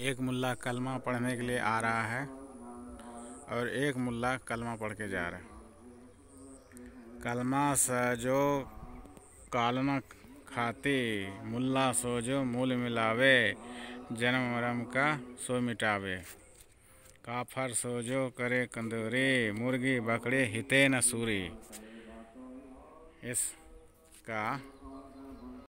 एक मुल्ला कलमा पढ़ने के लिए आ रहा है और एक मुल्ला कलमा पढ़ के जा रहा है कलमा सजो कालमा खाती मुल्ला सोजो मूल मिलावे जन्म मरम का सो मिटावे काफर सोजो करे कंदूरी मुर्गी बकरे हिते न सूरी इसका